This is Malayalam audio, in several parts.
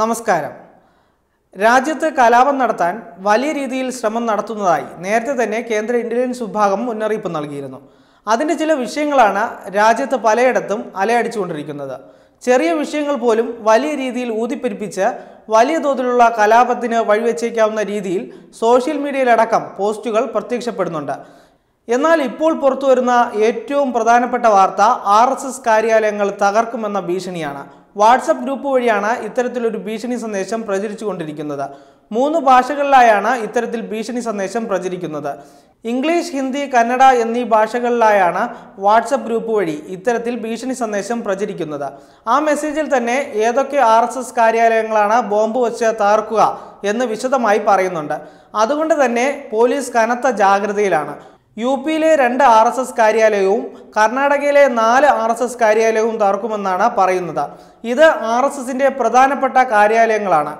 നമസ്കാരം രാജ്യത്ത് കലാപം നടത്താൻ വലിയ രീതിയിൽ ശ്രമം നടത്തുന്നതായി നേരത്തെ തന്നെ കേന്ദ്ര ഇന്റലിജൻസ് വിഭാഗം മുന്നറിയിപ്പ് നൽകിയിരുന്നു അതിൻ്റെ ചില വിഷയങ്ങളാണ് രാജ്യത്ത് പലയിടത്തും അലയടിച്ചുകൊണ്ടിരിക്കുന്നത് ചെറിയ വിഷയങ്ങൾ പോലും വലിയ രീതിയിൽ ഊതിപ്പെരിപ്പിച്ച് വലിയ തോതിലുള്ള കലാപത്തിന് വഴിവെച്ചേക്കാവുന്ന രീതിയിൽ സോഷ്യൽ മീഡിയയിലടക്കം പോസ്റ്റുകൾ പ്രത്യക്ഷപ്പെടുന്നുണ്ട് എന്നാൽ ഇപ്പോൾ പുറത്തുവരുന്ന ഏറ്റവും പ്രധാനപ്പെട്ട വാർത്ത ആർ കാര്യാലയങ്ങൾ തകർക്കുമെന്ന ഭീഷണിയാണ് വാട്സപ്പ് ഗ്രൂപ്പ് വഴിയാണ് ഇത്തരത്തിലൊരു ഭീഷണി സന്ദേശം പ്രചരിച്ചുകൊണ്ടിരിക്കുന്നത് മൂന്ന് ഭാഷകളിലായാണ് ഇത്തരത്തിൽ ഭീഷണി സന്ദേശം പ്രചരിക്കുന്നത് ഇംഗ്ലീഷ് ഹിന്ദി കന്നഡ എന്നീ ഭാഷകളിലായാണ് വാട്സപ്പ് ഗ്രൂപ്പ് വഴി ഇത്തരത്തിൽ ഭീഷണി സന്ദേശം പ്രചരിക്കുന്നത് ആ മെസ്സേജിൽ തന്നെ ഏതൊക്കെ ആർ എസ് എസ് കാര്യാലയങ്ങളാണ് ബോംബ് വച്ച് തകർക്കുക എന്ന് വിശദമായി പറയുന്നുണ്ട് അതുകൊണ്ട് തന്നെ പോലീസ് കനത്ത ജാഗ്രതയിലാണ് യു പിയിലെ രണ്ട് ആർ എസ് എസ് കാര്യാലയവും കർണാടകയിലെ നാല് ആർ എസ് എസ് കാര്യാലയവും തകർക്കുമെന്നാണ് പറയുന്നത് ഇത് ആർ എസ് എസിന്റെ പ്രധാനപ്പെട്ട കാര്യാലയങ്ങളാണ്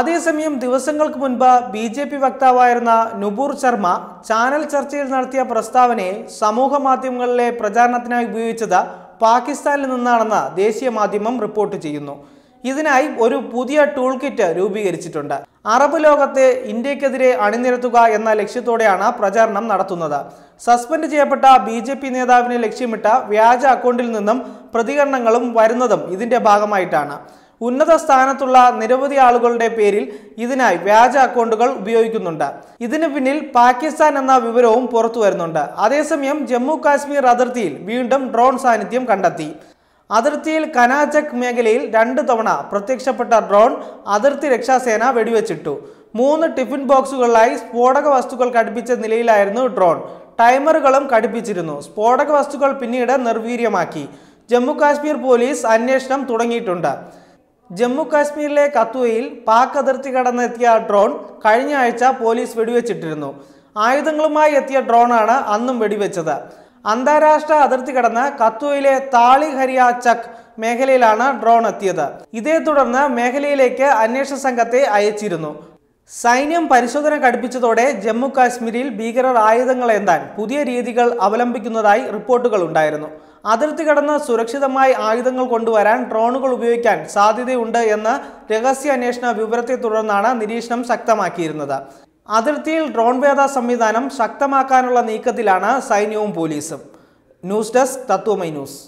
അതേസമയം ദിവസങ്ങൾക്ക് മുൻപ് ബി ജെ പി വക്താവായിരുന്ന നുപൂർ ശർമ്മ ചാനൽ ചർച്ചയിൽ നടത്തിയ പ്രസ്താവനയെ സമൂഹ മാധ്യമങ്ങളിലെ പ്രചാരണത്തിനായി ഉപയോഗിച്ചത് പാകിസ്ഥാനിൽ നിന്നാണെന്ന് ദേശീയ മാധ്യമം റിപ്പോർട്ട് ചെയ്യുന്നു ഇതിനായി ഒരു പുതിയ ടൂൾ കിറ്റ് രൂപീകരിച്ചിട്ടുണ്ട് അറബ് ലോകത്തെ ഇന്ത്യക്കെതിരെ അണിനിരത്തുക എന്ന ലക്ഷ്യത്തോടെയാണ് പ്രചാരണം നടത്തുന്നത് സസ്പെൻഡ് ചെയ്യപ്പെട്ട ബി ജെ പി നേതാവിനെ ലക്ഷ്യമിട്ട വ്യാജ അക്കൗണ്ടിൽ നിന്നും പ്രതികരണങ്ങളും വരുന്നതും ഇതിന്റെ ഭാഗമായിട്ടാണ് ഉന്നത സ്ഥാനത്തുള്ള നിരവധി ആളുകളുടെ പേരിൽ ഇതിനായി വ്യാജ അക്കൗണ്ടുകൾ ഉപയോഗിക്കുന്നുണ്ട് ഇതിന് പിന്നിൽ പാകിസ്ഥാൻ എന്ന വിവരവും പുറത്തു വരുന്നുണ്ട് അതേസമയം ജമ്മു കാശ്മീർ അതിർത്തിയിൽ വീണ്ടും ഡ്രോൺ സാന്നിധ്യം കണ്ടെത്തി അതിർത്തിയിൽ കനാചക് മേഖലയിൽ രണ്ട് തവണ പ്രത്യക്ഷപ്പെട്ട ഡ്രോൺ അതിർത്തി രക്ഷാസേന വെടിവെച്ചിട്ടു മൂന്ന് ടിഫിൻ ബോക്സുകളിലായി സ്ഫോടക വസ്തുക്കൾ ഘടിപ്പിച്ച നിലയിലായിരുന്നു ഡ്രോൺ ടൈമറുകളും ഘടിപ്പിച്ചിരുന്നു സ്ഫോടക വസ്തുക്കൾ പിന്നീട് നിർവീര്യമാക്കി ജമ്മു കാശ്മീർ പോലീസ് അന്വേഷണം തുടങ്ങിയിട്ടുണ്ട് ജമ്മു കാശ്മീരിലെ കത്തുവയിൽ പാക് അതിർത്തി കടന്നെത്തിയ ഡ്രോൺ കഴിഞ്ഞ ആഴ്ച പോലീസ് വെടിവെച്ചിട്ടിരുന്നു ആയുധങ്ങളുമായി എത്തിയ ഡ്രോണാണ് അന്നും വെടിവെച്ചത് അന്താരാഷ്ട്ര അതിർത്തി കടന്ന് കത്വയിലെ താളി ഹരിയ ചക് മേഖലയിലാണ് ഡ്രോൺ എത്തിയത് ഇതേ തുടർന്ന് മേഖലയിലേക്ക് അന്വേഷണ സംഘത്തെ അയച്ചിരുന്നു സൈന്യം പരിശോധന കടുപ്പിച്ചതോടെ ജമ്മു കാശ്മീരിൽ ഭീകരർ ആയുധങ്ങൾ എന്താൻ പുതിയ രീതികൾ അവലംബിക്കുന്നതായി റിപ്പോർട്ടുകൾ ഉണ്ടായിരുന്നു അതിർത്തി കടന്ന് സുരക്ഷിതമായി ആയുധങ്ങൾ കൊണ്ടുവരാൻ ഡ്രോണുകൾ ഉപയോഗിക്കാൻ സാധ്യതയുണ്ട് രഹസ്യ അന്വേഷണ വിവരത്തെ തുടർന്നാണ് നിരീക്ഷണം ശക്തമാക്കിയിരുന്നത് അതിർത്തിയിൽ ഡ്രോൺ വേദ സംവിധാനം ശക്തമാക്കാനുള്ള നീക്കത്തിലാണ് സൈന്യവും പോലീസും ന്യൂസ് ഡെസ്ക് തത്വമൈ ന്യൂസ്